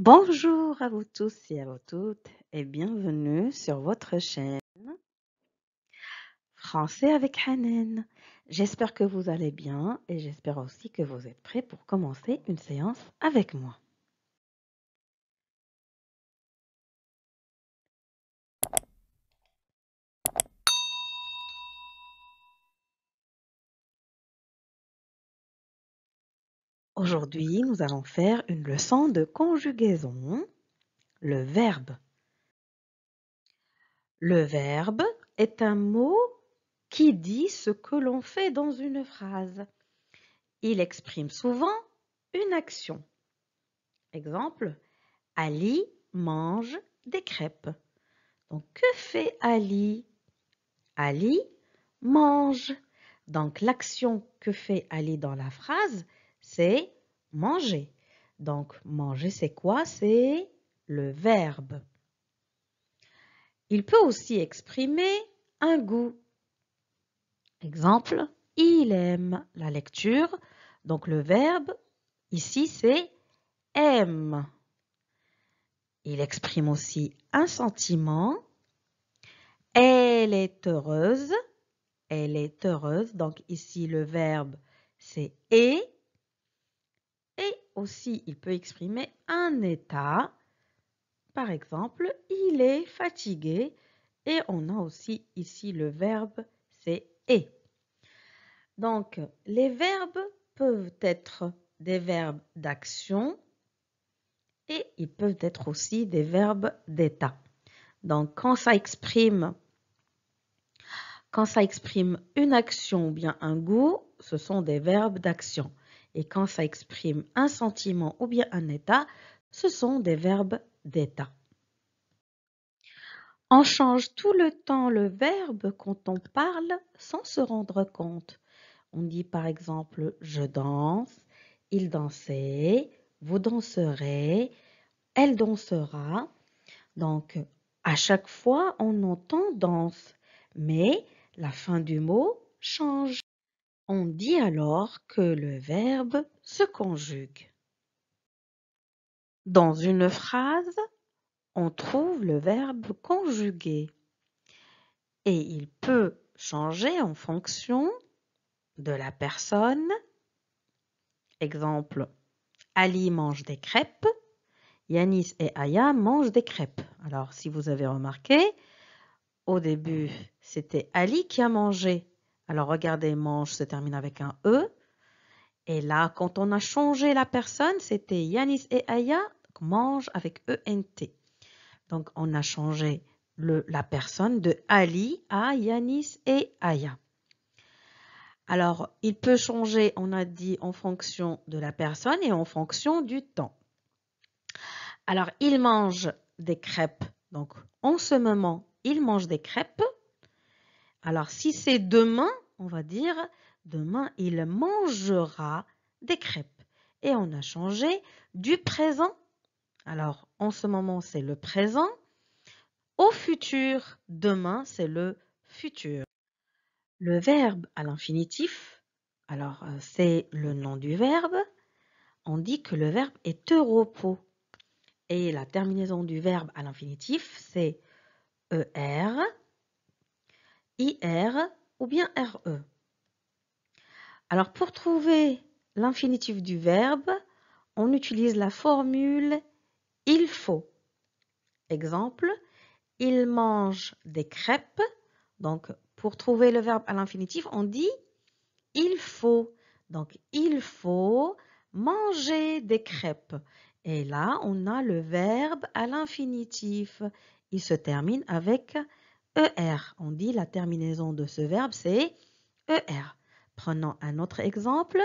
Bonjour à vous tous et à vous toutes et bienvenue sur votre chaîne Français avec Hanen. J'espère que vous allez bien et j'espère aussi que vous êtes prêts pour commencer une séance avec moi. Aujourd'hui, nous allons faire une leçon de conjugaison. Le verbe. Le verbe est un mot qui dit ce que l'on fait dans une phrase. Il exprime souvent une action. Exemple, Ali mange des crêpes. Donc, que fait Ali Ali mange. Donc, l'action que fait Ali dans la phrase, c'est manger. Donc manger, c'est quoi C'est le verbe. Il peut aussi exprimer un goût. Exemple, il aime la lecture. Donc le verbe ici c'est aime. Il exprime aussi un sentiment. Elle est heureuse. Elle est heureuse. Donc ici le verbe c'est est aussi, il peut exprimer un état. Par exemple, il est fatigué. Et on a aussi ici le verbe, c'est « est ». Donc, les verbes peuvent être des verbes d'action et ils peuvent être aussi des verbes d'état. Donc, quand ça exprime quand ça exprime une action ou bien un goût, ce sont des verbes d'action. Et quand ça exprime un sentiment ou bien un état, ce sont des verbes d'état. On change tout le temps le verbe quand on parle sans se rendre compte. On dit par exemple je danse, il dansait, vous danserez, elle dansera. Donc à chaque fois on entend danse, mais la fin du mot change. On dit alors que le verbe se conjugue. Dans une phrase, on trouve le verbe conjugué et il peut changer en fonction de la personne. Exemple, Ali mange des crêpes, Yanis et Aya mangent des crêpes. Alors si vous avez remarqué, au début, c'était Ali qui a mangé alors regardez, mange se termine avec un E. Et là, quand on a changé la personne, c'était Yanis et Aya, mange avec ENT. Donc on a changé le, la personne de Ali à Yanis et Aya. Alors, il peut changer, on a dit, en fonction de la personne et en fonction du temps. Alors, il mange des crêpes. Donc, en ce moment, il mange des crêpes. Alors si c'est demain, on va dire demain il mangera des crêpes. Et on a changé du présent. Alors en ce moment c'est le présent. Au futur, demain c'est le futur. Le verbe à l'infinitif, alors euh, c'est le nom du verbe. On dit que le verbe est au Et la terminaison du verbe à l'infinitif, c'est er IR ou bien RE. Alors pour trouver l'infinitif du verbe, on utilise la formule il faut. Exemple, il mange des crêpes. Donc pour trouver le verbe à l'infinitif, on dit il faut. Donc il faut manger des crêpes. Et là, on a le verbe à l'infinitif. Il se termine avec ER. On dit la terminaison de ce verbe, c'est ER. Prenons un autre exemple.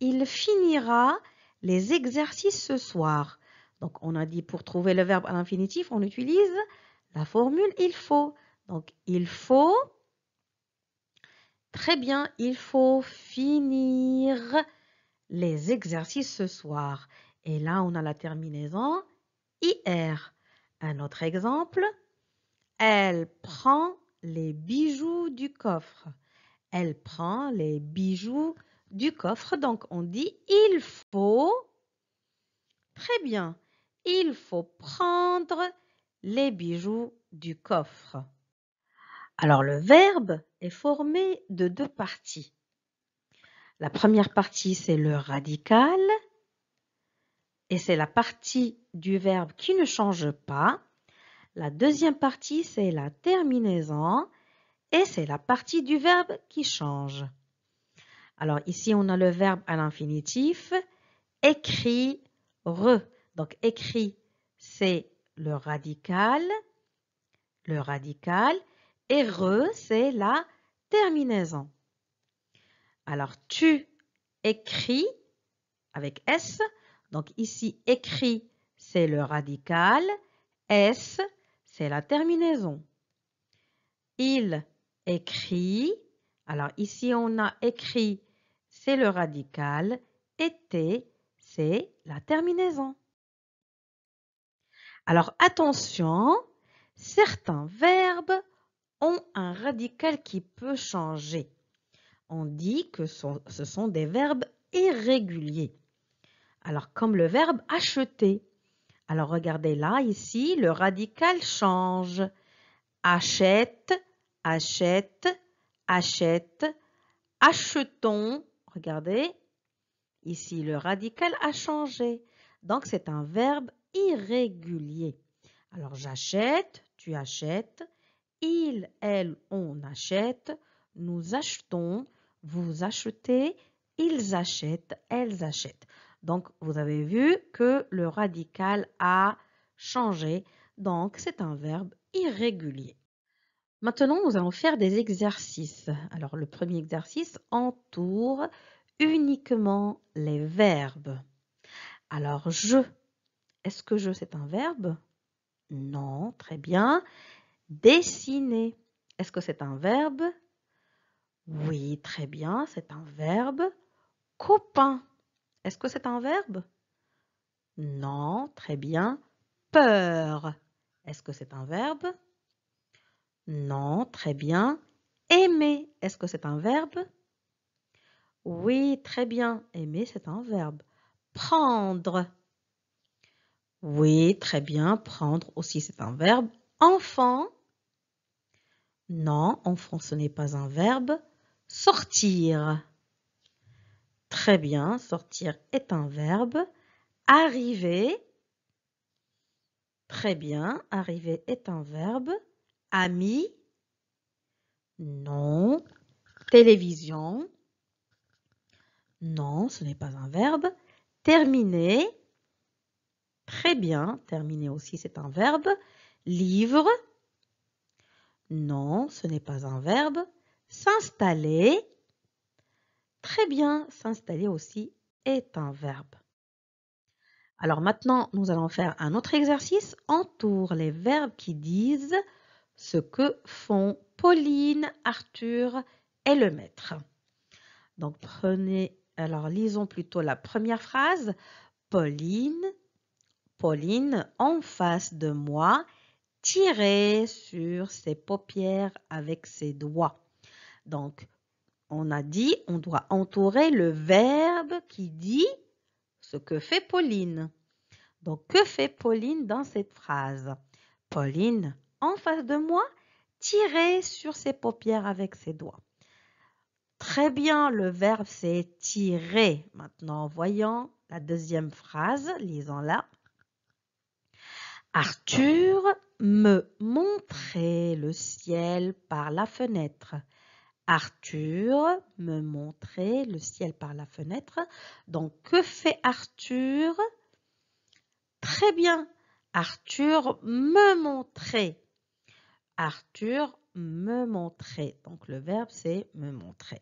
Il finira les exercices ce soir. Donc, on a dit pour trouver le verbe à l'infinitif, on utilise la formule il faut. Donc, il faut, très bien, il faut finir les exercices ce soir. Et là, on a la terminaison IR. Un autre exemple, elle prend les bijoux du coffre. Elle prend les bijoux du coffre. Donc, on dit il faut. Très bien. Il faut prendre les bijoux du coffre. Alors, le verbe est formé de deux parties. La première partie, c'est le radical. Et c'est la partie du verbe qui ne change pas. La deuxième partie, c'est la terminaison et c'est la partie du verbe qui change. Alors ici, on a le verbe à l'infinitif, écrit, re. Donc écrit, c'est le radical, le radical, et re, c'est la terminaison. Alors tu écris avec S, donc ici écrit, c'est le radical, S, c'est la terminaison. Il écrit, alors ici on a écrit, c'est le radical, Été, c'est la terminaison. Alors attention, certains verbes ont un radical qui peut changer. On dit que ce sont des verbes irréguliers. Alors comme le verbe acheter, alors regardez là, ici, le radical change. Achète, achète, achète, achetons. Regardez, ici, le radical a changé. Donc, c'est un verbe irrégulier. Alors, j'achète, tu achètes, il, elle, on achète, nous achetons, vous achetez, ils achètent, elles achètent. Donc, vous avez vu que le radical a changé, donc c'est un verbe irrégulier. Maintenant, nous allons faire des exercices. Alors, le premier exercice entoure uniquement les verbes. Alors, je. Est-ce que je, c'est un verbe Non, très bien. Dessiner. Est-ce que c'est un verbe Oui, très bien, c'est un verbe. Copain. Est-ce que c'est un verbe Non, très bien. Peur. Est-ce que c'est un verbe Non, très bien. Aimer. Est-ce que c'est un verbe Oui, très bien. Aimer, c'est un verbe. Prendre. Oui, très bien. Prendre aussi, c'est un verbe. Enfant. Non, enfant, ce n'est pas un verbe. Sortir. Très bien, sortir est un verbe. Arriver, très bien, arriver est un verbe. Ami, non. Télévision, non, ce n'est pas un verbe. Terminer, très bien, terminer aussi c'est un verbe. Livre, non, ce n'est pas un verbe. S'installer, Très bien, s'installer aussi est un verbe. Alors maintenant, nous allons faire un autre exercice. Entoure les verbes qui disent ce que font Pauline, Arthur et le maître. Donc prenez, alors lisons plutôt la première phrase. Pauline, Pauline en face de moi, tirait sur ses paupières avec ses doigts. Donc on a dit, on doit entourer le verbe qui dit ce que fait Pauline. Donc, que fait Pauline dans cette phrase Pauline, en face de moi, tirait sur ses paupières avec ses doigts. Très bien, le verbe c'est tirer. Maintenant, voyons la deuxième phrase, lisons-la. Arthur me montrait le ciel par la fenêtre. Arthur me montrait le ciel par la fenêtre. Donc, que fait Arthur Très bien. Arthur me montrait. Arthur me montrait. Donc, le verbe, c'est me montrer.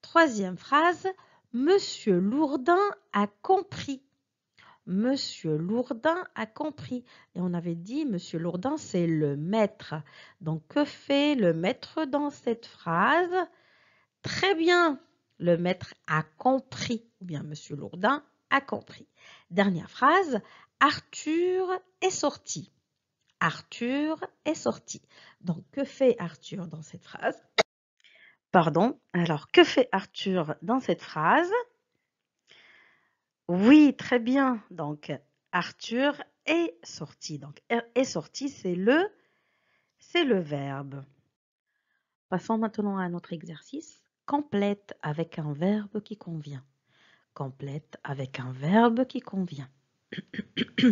Troisième phrase. Monsieur Lourdin a compris. Monsieur Lourdin a compris. Et on avait dit, Monsieur Lourdin, c'est le maître. Donc, que fait le maître dans cette phrase Très bien, le maître a compris. Ou bien, Monsieur Lourdin a compris. Dernière phrase, Arthur est sorti. Arthur est sorti. Donc, que fait Arthur dans cette phrase Pardon. Alors, que fait Arthur dans cette phrase oui, très bien. Donc, Arthur est sorti. Donc, er, est sorti, c'est le, c'est le verbe. Passons maintenant à notre exercice. Complète avec un verbe qui convient. Complète avec un verbe qui convient.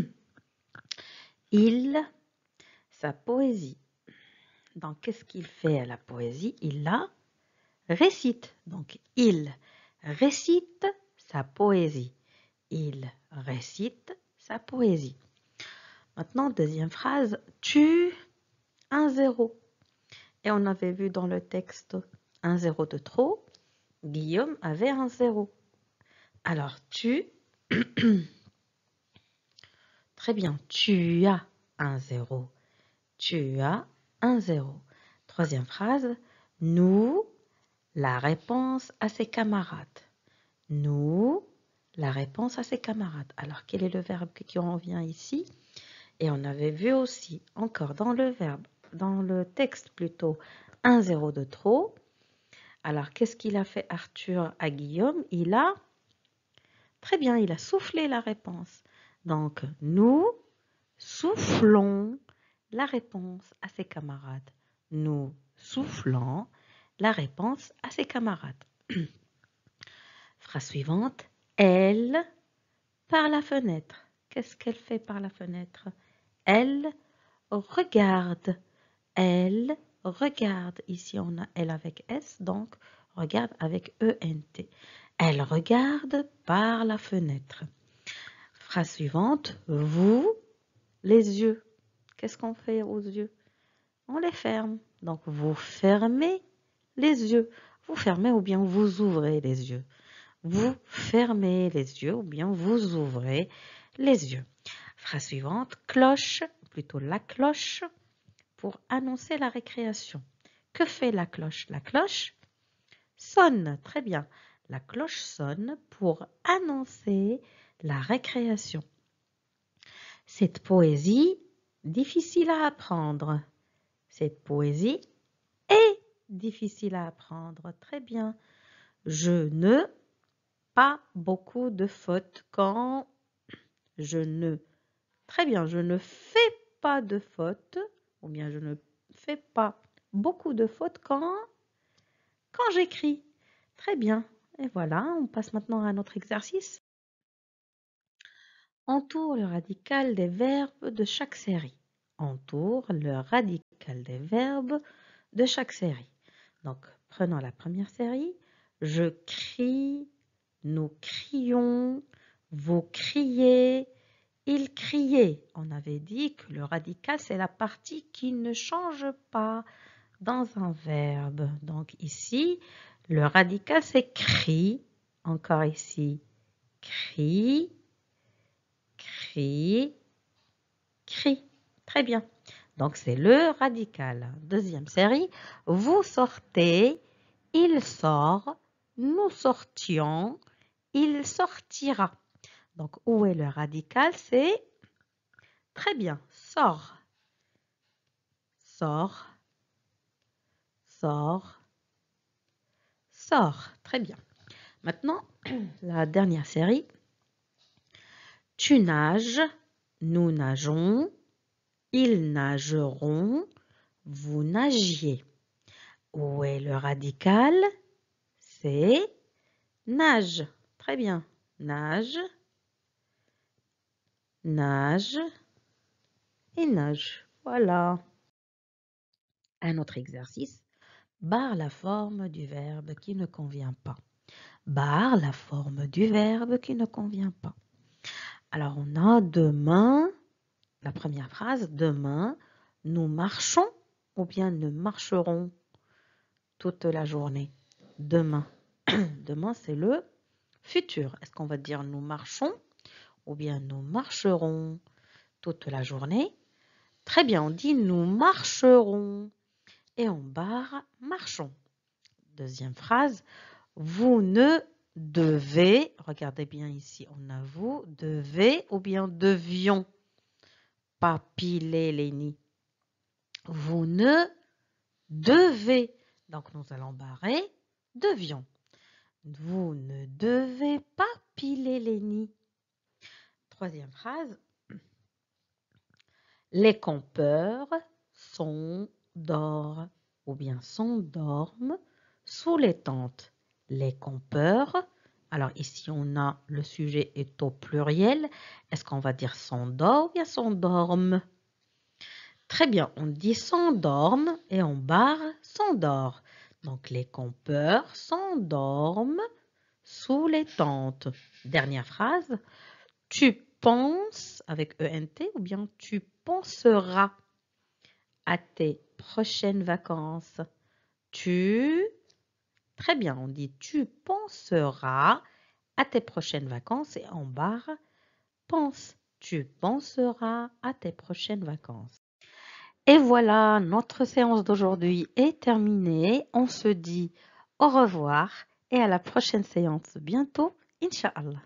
Il, sa poésie. Donc, qu'est-ce qu'il fait à la poésie Il la récite. Donc, il récite sa poésie il récite sa poésie. Maintenant, deuxième phrase, tu un zéro. Et on avait vu dans le texte un zéro de trop, Guillaume avait un zéro. Alors tu, très bien, tu as un zéro. Tu as un zéro. Troisième phrase, nous, la réponse à ses camarades. Nous la réponse à ses camarades. Alors quel est le verbe qui revient ici Et on avait vu aussi, encore dans le verbe, dans le texte plutôt, un zéro de trop. Alors qu'est-ce qu'il a fait Arthur à Guillaume Il a, très bien, il a soufflé la réponse. Donc nous soufflons la réponse à ses camarades. Nous soufflons la réponse à ses camarades. Phrase suivante. Elle par la fenêtre. Qu'est-ce qu'elle fait par la fenêtre Elle regarde. Elle regarde. Ici, on a elle avec S, donc regarde avec ENT. Elle regarde par la fenêtre. Phrase suivante. Vous, les yeux. Qu'est-ce qu'on fait aux yeux On les ferme. Donc, vous fermez les yeux. Vous fermez ou bien vous ouvrez les yeux vous fermez les yeux ou bien vous ouvrez les yeux. Phrase suivante, cloche, plutôt la cloche, pour annoncer la récréation. Que fait la cloche La cloche sonne, très bien. La cloche sonne pour annoncer la récréation. Cette poésie, difficile à apprendre. Cette poésie est difficile à apprendre, très bien. Je ne pas beaucoup de fautes quand je ne... Très bien, je ne fais pas de fautes, ou bien je ne fais pas beaucoup de fautes quand, quand j'écris. Très bien. Et voilà, on passe maintenant à notre exercice. Entoure le radical des verbes de chaque série. Entoure le radical des verbes de chaque série. Donc, prenons la première série. Je crie nous crions, vous criez, il criait. On avait dit que le radical, c'est la partie qui ne change pas dans un verbe. Donc ici, le radical, c'est cri. Encore ici, crie, crie, crie. Très bien. Donc c'est le radical. Deuxième série, vous sortez, il sort, nous sortions, il sortira. Donc, où est le radical C'est très bien, sort. Sort. Sort. Sort. Très bien. Maintenant, la dernière série. Tu nages, nous nageons, ils nageront, vous nagiez. Où est le radical C'est nage. Très bien. Nage, nage et nage. Voilà. Un autre exercice. Barre la forme du verbe qui ne convient pas. Barre la forme du verbe qui ne convient pas. Alors on a demain, la première phrase, demain, nous marchons ou bien nous marcherons toute la journée. Demain. demain, c'est le est-ce qu'on va dire nous marchons ou bien nous marcherons toute la journée Très bien, on dit nous marcherons et on barre marchons. Deuxième phrase, vous ne devez, regardez bien ici, on a vous, devez ou bien devions pas les nids. Vous ne devez, donc nous allons barrer, devions. Vous ne devez pas piler les nids. Troisième phrase. Les campeurs sont d'or ou bien s'endorment sous les tentes. Les campeurs, alors ici on a le sujet est au pluriel, est-ce qu'on va dire s'endort ou bien s'endorment Très bien, on dit s'endorme et on barre s'endort. Donc les campeurs s'endorment sous les tentes. Dernière phrase. Tu penses avec ENT ou bien tu penseras à tes prochaines vacances. Tu Très bien, on dit tu penseras à tes prochaines vacances et en barre pense. Tu penseras à tes prochaines vacances. Et voilà, notre séance d'aujourd'hui est terminée. On se dit au revoir et à la prochaine séance bientôt, Inch'Allah.